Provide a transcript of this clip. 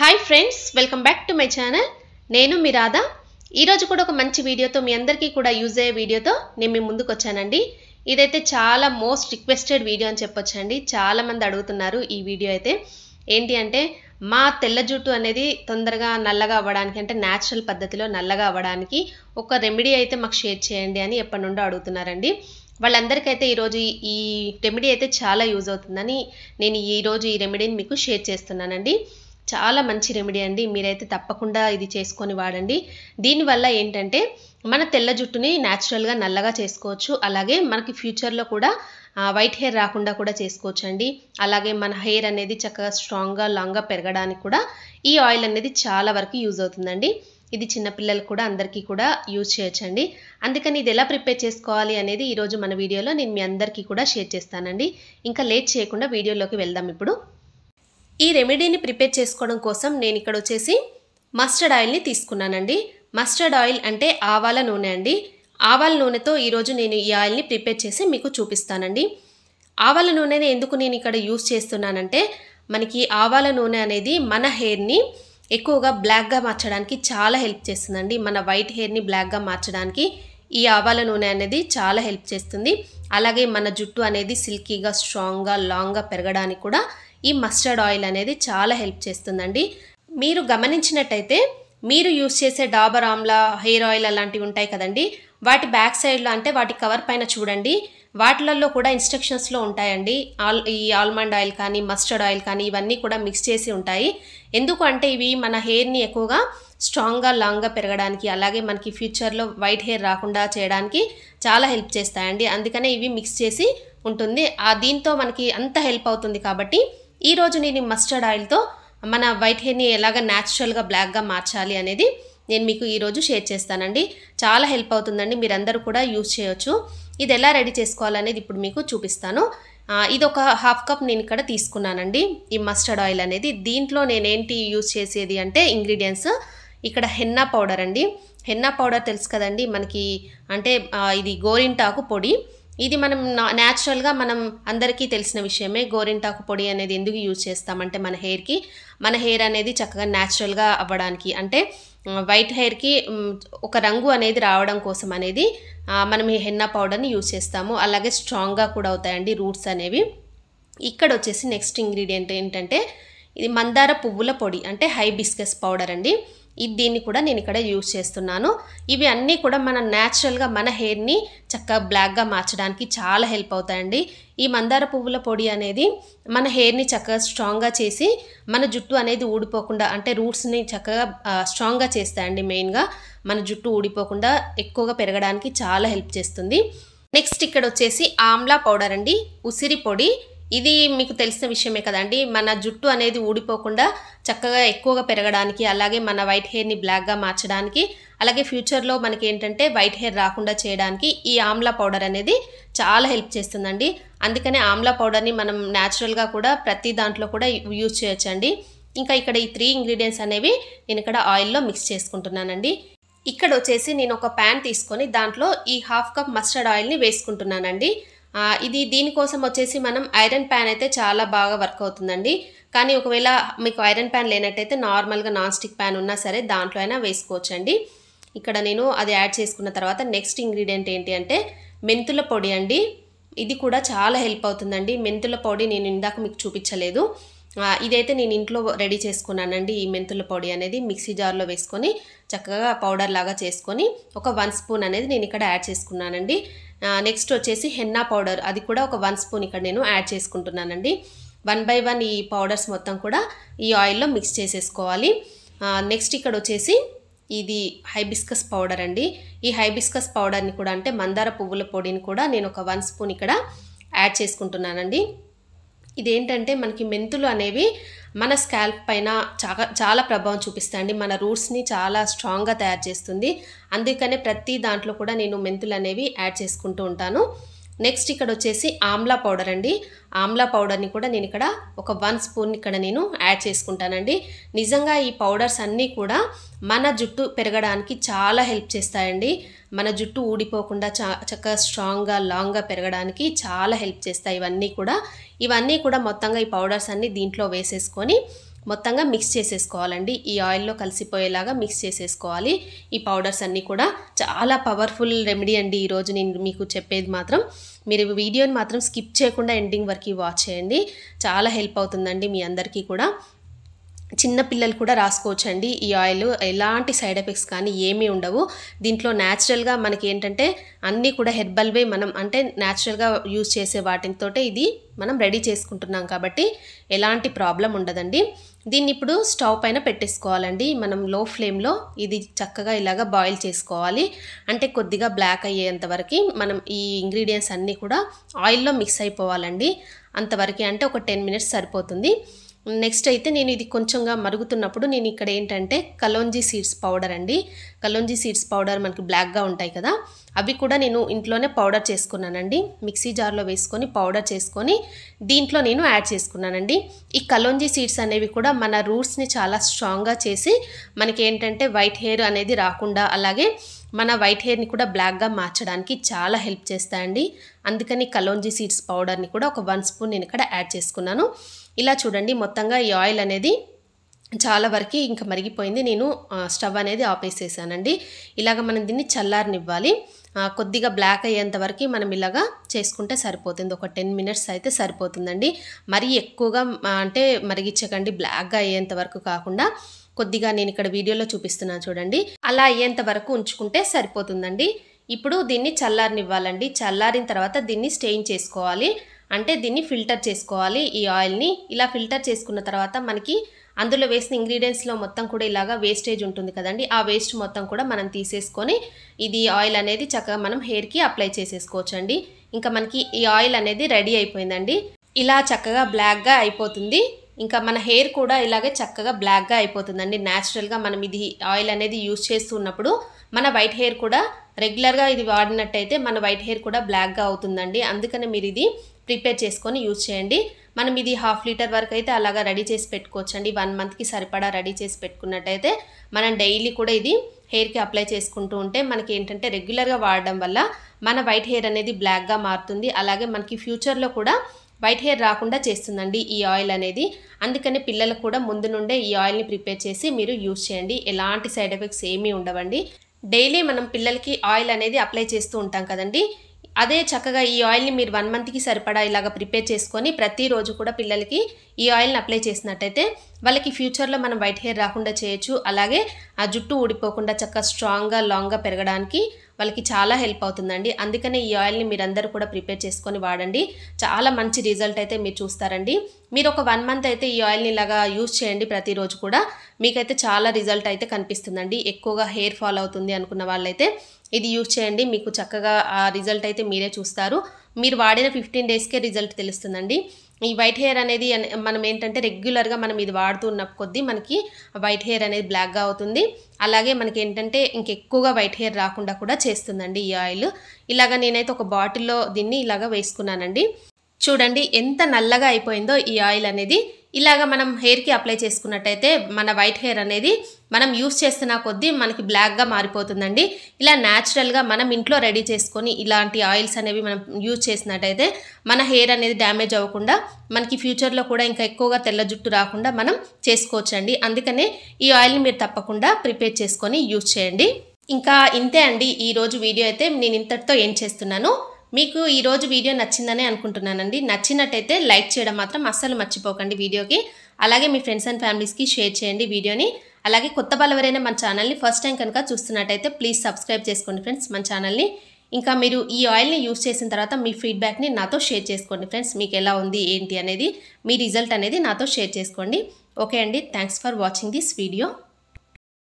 hi friends welcome back to my channel నేను మీ రాధా ఈరోజు కూడా ఒక మంచి వీడియోతో మీ అందరికీ కూడా యూజ్ అయ్యే వీడియోతో నేను మీ ముందుకు వచ్చానండి ఇదైతే చాలా మోస్ట్ రిక్వెస్టెడ్ వీడియో అని చెప్పొచ్చండి చాలామంది అడుగుతున్నారు ఈ వీడియో అయితే ఏంటి అంటే మా తెల్ల జుట్టు అనేది తొందరగా నల్లగా అవ్వడానికి అంటే న్యాచురల్ పద్ధతిలో నల్లగా అవ్వడానికి ఒక రెమెడీ అయితే మాకు షేర్ చేయండి అని ఎప్పటి నుండో అడుగుతున్నారండి వాళ్ళందరికైతే ఈరోజు ఈ రెమెడీ అయితే చాలా యూజ్ అవుతుందని నేను ఈరోజు ఈ రెమెడీని మీకు షేర్ చేస్తున్నానండి చాలా మంచి రెమెడీ అండి మీరైతే తప్పకుండా ఇది చేసుకొని వాడండి దీనివల్ల ఏంటంటే మన తెల్ల జుట్టుని న్యాచురల్గా నల్లగా చేసుకోవచ్చు అలాగే మనకి ఫ్యూచర్లో కూడా వైట్ హెయిర్ రాకుండా కూడా చేసుకోవచ్చు అండి అలాగే మన హెయిర్ అనేది చక్కగా స్ట్రాంగ్గా లాంగ్గా పెరగడానికి కూడా ఈ ఆయిల్ అనేది చాలా వరకు యూజ్ అవుతుందండి ఇది చిన్నపిల్లలు కూడా అందరికీ కూడా యూజ్ చేయొచ్చండి అందుకని ఇది ఎలా ప్రిపేర్ చేసుకోవాలి అనేది ఈరోజు మన వీడియోలో నేను మీ అందరికీ కూడా షేర్ చేస్తానండి ఇంకా లేట్ చేయకుండా వీడియోలోకి వెళ్దాం ఇప్పుడు ఈ రెమెడీని ప్రిపేర్ చేసుకోవడం కోసం నేను ఇక్కడ వచ్చేసి మస్టర్డ్ ఆయిల్ని తీసుకున్నానండి మస్టర్డ్ ఆయిల్ అంటే ఆవాల నూనె అండి ఆవాల నూనెతో ఈరోజు నేను ఈ ఆయిల్ని ప్రిపేర్ చేసి మీకు చూపిస్తానండి ఆవాల నూనెని ఎందుకు నేను ఇక్కడ యూస్ చేస్తున్నానంటే మనకి ఆవాల నూనె అనేది మన హెయిర్ని ఎక్కువగా బ్లాక్గా మార్చడానికి చాలా హెల్ప్ చేస్తుందండి మన వైట్ హెయిర్ని బ్లాక్గా మార్చడానికి ఈ ఆవాల నూనె అనేది చాలా హెల్ప్ చేస్తుంది అలాగే మన జుట్టు అనేది సిల్కీగా స్ట్రాంగ్గా లాంగ్గా పెరగడానికి కూడా ఈ మస్టర్డ్ ఆయిల్ అనేది చాలా హెల్ప్ చేస్తుందండి మీరు గమనించినట్టయితే మీరు యూస్ చేసే డాబర్ ఆమ్లా హెయిర్ ఆయిల్ అలాంటివి ఉంటాయి కదండి వాటి బ్యాక్ సైడ్లో అంటే వాటి కవర్ పైన చూడండి వాటిలలో కూడా ఇన్స్ట్రక్షన్స్లో ఉంటాయండి ఆల్ ఈ ఆల్మండ్ ఆయిల్ కానీ మస్టర్డ్ ఆయిల్ కానీ ఇవన్నీ కూడా మిక్స్ చేసి ఉంటాయి ఎందుకు అంటే ఇవి మన హెయిర్ని ఎక్కువగా స్ట్రాంగ్గా లాంగ్గా పెరగడానికి అలాగే మనకి ఫ్యూచర్లో వైట్ హెయిర్ రాకుండా చేయడానికి చాలా హెల్ప్ చేస్తాయండి అందుకనే ఇవి మిక్స్ చేసి ఉంటుంది ఆ దీంతో మనకి అంత హెల్ప్ అవుతుంది కాబట్టి ఈరోజు నేను మస్టర్డ్ ఆయిల్తో మన వైట్ హెయిర్ని ఎలాగ న్యాచురల్గా బ్లాక్గా మార్చాలి అనేది నేను మీకు ఈరోజు షేర్ చేస్తానండి చాలా హెల్ప్ అవుతుందండి మీరందరూ కూడా యూజ్ చేయొచ్చు ఇది ఎలా రెడీ చేసుకోవాలనేది ఇప్పుడు మీకు చూపిస్తాను ఇది ఒక హాఫ్ కప్ నేను ఇక్కడ తీసుకున్నానండి ఈ మస్టర్డ్ ఆయిల్ అనేది దీంట్లో నేనేంటి యూజ్ చేసేది అంటే ఇంగ్రీడియంట్స్ ఇక్కడ హెన్నా పౌడర్ అండి హెన్నా పౌడర్ తెలుసు కదండి మనకి అంటే ఇది గోరింటాకు పొడి ఇది మనం న్యాచురల్గా మనం అందరికీ తెలిసిన విషయమే గోరింటాకు పొడి అనేది ఎందుకు యూజ్ చేస్తామంటే మన హెయిర్కి మన హెయిర్ అనేది చక్కగా న్యాచురల్గా అవ్వడానికి అంటే వైట్ హెయిర్కి ఒక రంగు అనేది రావడం కోసం అనేది మనం ఈ హెన్నా పౌడర్ని యూజ్ చేస్తాము అలాగే స్ట్రాంగ్గా కూడా అవుతాయండి రూట్స్ అనేవి ఇక్కడ వచ్చేసి నెక్స్ట్ ఇంగ్రీడియంట్ ఏంటంటే ఇది మందార పువ్వుల పొడి అంటే హై బిస్కస్ పౌడర్ అండి ఇది దీన్ని కూడా నేను ఇక్కడ యూజ్ చేస్తున్నాను ఇవి అన్నీ కూడా మన న్యాచురల్గా మన హెయిర్ని చక్కగా బ్లాక్గా మార్చడానికి చాలా హెల్ప్ అవుతాయండి ఈ మందార పువ్వుల పొడి అనేది మన హెయిర్ని చక్కగా స్ట్రాంగ్గా చేసి మన జుట్టు అనేది ఊడిపోకుండా అంటే రూట్స్ని చక్కగా స్ట్రాంగ్గా చేస్తాయండి మెయిన్గా మన జుట్టు ఊడిపోకుండా ఎక్కువగా పెరగడానికి చాలా హెల్ప్ చేస్తుంది నెక్స్ట్ ఇక్కడ వచ్చేసి ఆమ్లా పౌడర్ అండి ఉసిరి పొడి ఇది మీకు తెలిసిన విషయమే కదండి మన జుట్టు అనేది ఊడిపోకుండా చక్కగా ఎక్కువగా పెరగడానికి అలాగే మన వైట్ హెయిర్ని బ్లాక్గా మార్చడానికి అలాగే ఫ్యూచర్లో మనకి ఏంటంటే వైట్ హెయిర్ రాకుండా చేయడానికి ఈ ఆమ్లా పౌడర్ అనేది చాలా హెల్ప్ చేస్తుందండి అందుకనే ఆమ్లా పౌడర్ని మనం న్యాచురల్గా కూడా ప్రతి దాంట్లో కూడా యూజ్ చేయొచ్చండి ఇంకా ఇక్కడ ఈ త్రీ ఇంగ్రీడియంట్స్ అనేవి నేను ఇక్కడ ఆయిల్లో మిక్స్ చేసుకుంటున్నానండి ఇక్కడ వచ్చేసి నేను ఒక ప్యాన్ తీసుకొని దాంట్లో ఈ హాఫ్ కప్ మస్టర్డ్ ఆయిల్ని వేసుకుంటున్నానండి ఇది దీనికోసం వచ్చేసి మనం ఐరన్ ప్యాన్ అయితే చాలా బాగా వర్క్ అవుతుందండి కానీ ఒకవేళ మీకు ఐరన్ ప్యాన్ లేనట్టయితే నార్మల్గా నాన్ స్టిక్ ప్యాన్ ఉన్నా సరే దాంట్లో అయినా వేసుకోవచ్చండి ఇక్కడ నేను అది యాడ్ చేసుకున్న తర్వాత నెక్స్ట్ ఇంగ్రీడియంట్ ఏంటి అంటే మెంతుల పొడి అండి ఇది కూడా చాలా హెల్ప్ అవుతుందండి మెంతుల పొడి నేను ఇందాక మీకు చూపించలేదు ఇదైతే నేను ఇంట్లో రెడీ చేసుకున్నానండి ఈ మెంతుల పొడి అనేది మిక్సీ జార్లో వేసుకొని చక్కగా పౌడర్ లాగా చేసుకొని ఒక వన్ స్పూన్ అనేది నేను ఇక్కడ యాడ్ చేసుకున్నానండి నెక్స్ట్ వచ్చేసి హెన్నా పౌడర్ అది కూడా ఒక వన్ స్పూన్ ఇక్కడ నేను యాడ్ చేసుకుంటున్నానండి వన్ బై వన్ ఈ పౌడర్స్ మొత్తం కూడా ఈ ఆయిల్లో మిక్స్ చేసేసుకోవాలి నెక్స్ట్ ఇక్కడ వచ్చేసి ఇది హైబిస్కస్ పౌడర్ అండి ఈ హైబిస్కస్ పౌడర్ని కూడా అంటే మందార పువ్వుల పొడిని కూడా నేను ఒక వన్ స్పూన్ ఇక్కడ యాడ్ చేసుకుంటున్నానండి ఇదేంటంటే మనకి మెంతులు అనేవి మన స్కాల్ప్ పైన చాలా చాలా ప్రభావం చూపిస్తాయండి మన రూట్స్ని చాలా స్ట్రాంగ్గా తయారు చేస్తుంది అందుకనే ప్రతి దాంట్లో కూడా నేను మెంతులు అనేవి యాడ్ చేసుకుంటూ ఉంటాను నెక్స్ట్ ఇక్కడ వచ్చేసి ఆమ్లా పౌడర్ అండి ఆమ్లా పౌడర్ని కూడా నేను ఇక్కడ ఒక వన్ స్పూన్ ఇక్కడ నేను యాడ్ చేసుకుంటానండి నిజంగా ఈ పౌడర్స్ అన్నీ కూడా మన జుట్టు పెరగడానికి చాలా హెల్ప్ చేస్తాయండి మన జుట్టు ఊడిపోకుండా చక్కగా స్ట్రాంగ్గా లాంగ్గా పెరగడానికి చాలా హెల్ప్ చేస్తాయి ఇవన్నీ కూడా ఇవన్నీ కూడా మొత్తంగా ఈ పౌడర్స్ అన్నీ దీంట్లో వేసేసుకొని మొత్తంగా మిక్స్ చేసేసుకోవాలండి ఈ ఆయిల్లో కలిసిపోయేలాగా మిక్స్ చేసేసుకోవాలి ఈ పౌడర్స్ అన్నీ కూడా చాలా పవర్ఫుల్ రెమెడీ అండి ఈరోజు నేను మీకు చెప్పేది మాత్రం మీరు వీడియోని మాత్రం స్కిప్ చేయకుండా ఎండింగ్ వరకు వాచ్ చేయండి చాలా హెల్ప్ అవుతుందండి మీ అందరికీ కూడా చిన్న పిల్లలు కూడా రాసుకోవచ్చండి ఈ ఆయిల్ ఎలాంటి సైడ్ ఎఫెక్ట్స్ కానీ ఏమీ ఉండవు దీంట్లో న్యాచురల్గా మనకి ఏంటంటే అన్నీ కూడా హెర్బల్ వే మనం అంటే న్యాచురల్గా యూజ్ చేసే వాటితోటే ఇది మనం రెడీ చేసుకుంటున్నాం కాబట్టి ఎలాంటి ప్రాబ్లం ఉండదండి దీన్ని ఇప్పుడు స్టవ్ పైన పెట్టేసుకోవాలండి మనం లో ఫ్లేమ్లో ఇది చక్కగా ఇలాగ బాయిల్ చేసుకోవాలి అంటే కొద్దిగా బ్లాక్ అయ్యేంతవరకు మనం ఈ ఇంగ్రీడియంట్స్ అన్నీ కూడా ఆయిల్లో మిక్స్ అయిపోవాలండి అంతవరకు అంటే ఒక టెన్ మినిట్స్ సరిపోతుంది నెక్స్ట్ అయితే నేను ఇది కొంచెంగా మరుగుతున్నప్పుడు నేను ఇక్కడ ఏంటంటే కలోంజీ సీడ్స్ పౌడర్ అండి కలోంజీ సీడ్స్ పౌడర్ మనకి బ్లాక్గా ఉంటాయి కదా అవి కూడా నేను ఇంట్లోనే పౌడర్ చేసుకున్నానండి మిక్సీ జార్లో వేసుకొని పౌడర్ చేసుకొని దీంట్లో నేను యాడ్ చేసుకున్నానండి ఈ కలోంజీ సీడ్స్ అనేవి కూడా మన రూట్స్ని చాలా స్ట్రాంగ్గా చేసి మనకి ఏంటంటే వైట్ హెయిర్ అనేది రాకుండా అలాగే మన వైట్ హెయిర్ని కూడా బ్లాక్గా మార్చడానికి చాలా హెల్ప్ చేస్తాయండి అందుకని కలోంజీ సీడ్స్ పౌడర్ని కూడా ఒక వన్ స్పూన్ నేను ఇక్కడ యాడ్ చేసుకున్నాను ఇలా చూడండి మొత్తంగా ఈ ఆయిల్ అనేది చాలా వరకు ఇంకా మరిగిపోయింది నేను స్టవ్ అనేది ఆపేసేసానండి ఇలాగ మనం దీన్ని చల్లారనివ్వాలి కొద్దిగా బ్లాక్ అయ్యేంత వరకు మనం ఇలాగా చేసుకుంటే సరిపోతుంది ఒక టెన్ మినిట్స్ అయితే సరిపోతుందండి మరీ ఎక్కువగా అంటే మరిగించకండి బ్లాక్గా అయ్యేంత వరకు కాకుండా కొద్దిగా నేను ఇక్కడ వీడియోలో చూపిస్తున్నాను చూడండి అలా అయ్యేంత వరకు ఉంచుకుంటే సరిపోతుందండి ఇప్పుడు దీన్ని చల్లారనివ్వాలండి చల్లారిన తర్వాత దీన్ని స్టెయిన్ చేసుకోవాలి అంటే దీన్ని ఫిల్టర్ చేసుకోవాలి ఈ ఆయిల్ని ఇలా ఫిల్టర్ చేసుకున్న తర్వాత మనకి అందులో వేసిన ఇంగ్రీడియంట్స్లో మొత్తం కూడా ఇలాగా వేస్టేజ్ ఉంటుంది కదండి ఆ వేస్ట్ మొత్తం కూడా మనం తీసేసుకొని ఇది ఆయిల్ అనేది చక్కగా మనం హెయిర్కి అప్లై చేసేసుకోవచ్చండి ఇంకా మనకి ఈ ఆయిల్ అనేది రెడీ అయిపోయిందండి ఇలా చక్కగా బ్లాక్గా అయిపోతుంది ఇంకా మన హెయిర్ కూడా ఇలాగే చక్కగా బ్లాక్గా అయిపోతుందండి న్యాచురల్గా మనం ఇది ఆయిల్ అనేది యూజ్ చేస్తున్నప్పుడు మన వైట్ హెయిర్ కూడా రెగ్యులర్గా ఇది వాడినట్టయితే మన వైట్ హెయిర్ కూడా బ్లాక్గా అవుతుందండి అందుకని మీరు ఇది ప్రిపేర్ చేసుకొని యూజ్ చేయండి మనం ఇది హాఫ్ లీటర్ వరకు అయితే అలాగా రెడీ చేసి పెట్టుకోవచ్చండి వన్ మంత్కి సరిపడా రెడీ చేసి పెట్టుకున్నట్టయితే మనం డైలీ కూడా ఇది హెయిర్కి అప్లై చేసుకుంటూ ఉంటే మనకి ఏంటంటే రెగ్యులర్గా వాడడం వల్ల మన వైట్ హెయిర్ అనేది బ్లాక్గా మారుతుంది అలాగే మనకి ఫ్యూచర్లో కూడా వైట్ హెయిర్ రాకుండా చేస్తుందండి ఈ ఆయిల్ అనేది అందుకని పిల్లలకు కూడా ముందు నుండే ఈ ఆయిల్ని ప్రిపేర్ చేసి మీరు యూజ్ చేయండి ఎలాంటి సైడ్ ఎఫెక్ట్స్ ఏమీ ఉండవండి డైలీ మనం పిల్లలకి ఆయిల్ అనేది అప్లై చేస్తూ ఉంటాం కదండి అదే చక్కగా ఈ ఆయిల్ని మీరు వన్ మంత్కి సరిపడా ఇలాగ ప్రిపేర్ చేసుకొని ప్రతిరోజు కూడా పిల్లలకి ఈ ఆయిల్ని అప్లై చేసినట్టయితే వాళ్ళకి ఫ్యూచర్లో మనం వైట్ హెయిర్ రాకుండా చేయొచ్చు అలాగే ఆ జుట్టు ఊడిపోకుండా చక్కగా స్ట్రాంగ్గా లాంగ్గా పెరగడానికి వాళ్ళకి చాలా హెల్ప్ అవుతుందండి అందుకనే ఈ ఆయిల్ని మీరందరూ కూడా ప్రిపేర్ చేసుకొని వాడండి చాలా మంచి రిజల్ట్ అయితే మీరు చూస్తారండి మీరు ఒక వన్ మంత్ అయితే ఈ ఆయిల్ని ఇలాగా యూజ్ చేయండి ప్రతిరోజు కూడా మీకైతే చాలా రిజల్ట్ అయితే కనిపిస్తుందండి ఎక్కువగా హెయిర్ ఫాల్ అవుతుంది అనుకున్న వాళ్ళైతే ఇది యూజ్ చేయండి మీకు చక్కగా ఆ రిజల్ట్ అయితే మీరే చూస్తారు మీరు వాడిన ఫిఫ్టీన్ డేస్కే రిజల్ట్ తెలుస్తుందండి ఈ వైట్ హెయిర్ అనేది మనం ఏంటంటే రెగ్యులర్గా మనం ఇది వాడుతూ ఉన్న కొద్దీ మనకి వైట్ హెయిర్ అనేది బ్లాక్గా అవుతుంది అలాగే మనకి ఏంటంటే ఇంకెక్కువగా వైట్ హెయిర్ రాకుండా కూడా చేస్తుందండి ఈ ఆయిల్ ఇలాగ నేనైతే ఒక బాటిల్లో దీన్ని ఇలాగ వేసుకున్నానండి చూడండి ఎంత నల్లగా అయిపోయిందో ఈ ఆయిల్ అనేది ఇలాగ మనం హెయిర్కి అప్లై చేసుకున్నట్టయితే మన వైట్ హెయిర్ అనేది మనం యూస్ చేస్తున్న కొద్దీ మనకి బ్లాక్గా మారిపోతుందండి ఇలా న్యాచురల్గా మనం ఇంట్లో రెడీ చేసుకొని ఇలాంటి ఆయిల్స్ అనేవి మనం యూజ్ చేసినట్టయితే మన హెయిర్ అనేది డ్యామేజ్ అవ్వకుండా మనకి ఫ్యూచర్లో కూడా ఇంకా ఎక్కువగా తెల్ల జుట్టు రాకుండా మనం చేసుకోవచ్చండి అందుకనే ఈ ఆయిల్ని మీరు తప్పకుండా ప్రిపేర్ చేసుకొని యూజ్ చేయండి ఇంకా ఇంతే అండి ఈరోజు వీడియో అయితే నేను ఇంతటితో ఏం చేస్తున్నాను మీకు ఈరోజు వీడియో నచ్చిందని అనుకుంటున్నానండి నచ్చినట్టయితే లైక్ చేయడం మాత్రం అస్సలు మర్చిపోకండి వీడియోకి అలాగే మీ ఫ్రెండ్స్ అండ్ ఫ్యామిలీస్కి షేర్ చేయండి వీడియోని అలాగే కొత్త బలవరైన మన ఛానల్ని ఫస్ట్ టైం కనుక చూస్తున్నట్టయితే ప్లీజ్ సబ్స్క్రైబ్ చేసుకోండి ఫ్రెండ్స్ మన ఛానల్ని ఇంకా మీరు ఈ ఆయిల్ని యూస్ చేసిన తర్వాత మీ ఫీడ్బ్యాక్ని నాతో షేర్ చేసుకోండి ఫ్రెండ్స్ మీకు ఎలా ఉంది ఏంటి అనేది మీ రిజల్ట్ అనేది నాతో షేర్ చేసుకోండి ఓకే అండి thanks for watching this video